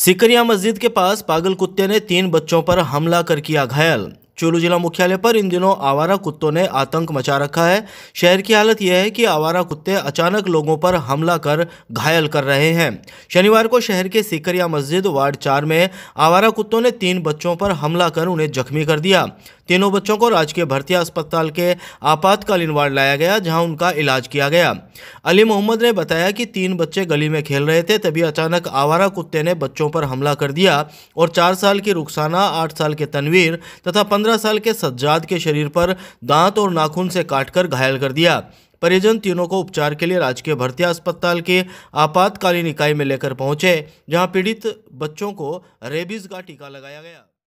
सिकरिया मस्जिद के पास पागल कुत्ते ने तीन बच्चों पर हमला कर किया घायल चूरू जिला मुख्यालय पर इन दिनों आवारा कुत्तों ने आतंक मचा रखा है शहर की हालत यह है कि आवारा कुत्ते अचानक लोगों पर हमला कर घायल कर रहे हैं शनिवार को शहर के सिकरिया मस्जिद वार्ड चार में आवारा कुत्तों ने तीन बच्चों पर हमला कर उन्हें जख्मी कर दिया तीनों बच्चों को राजकीय भर्ती अस्पताल के आपातकालीन वार्ड लाया गया जहां उनका इलाज किया गया अली मोहम्मद ने बताया कि तीन बच्चे गली में खेल रहे थे तभी अचानक आवारा कुत्ते ने बच्चों पर हमला कर दिया और चार साल की रुखसाना आठ साल के तनवीर तथा पंद्रह साल के सज्जाद के शरीर पर दांत और नाखून से काटकर घायल कर दिया परिजन तीनों को उपचार के लिए राजकीय भर्ती अस्पताल के आपातकालीन इकाई में लेकर पहुंचे जहां पीड़ित बच्चों को रेबीज का टीका लगाया गया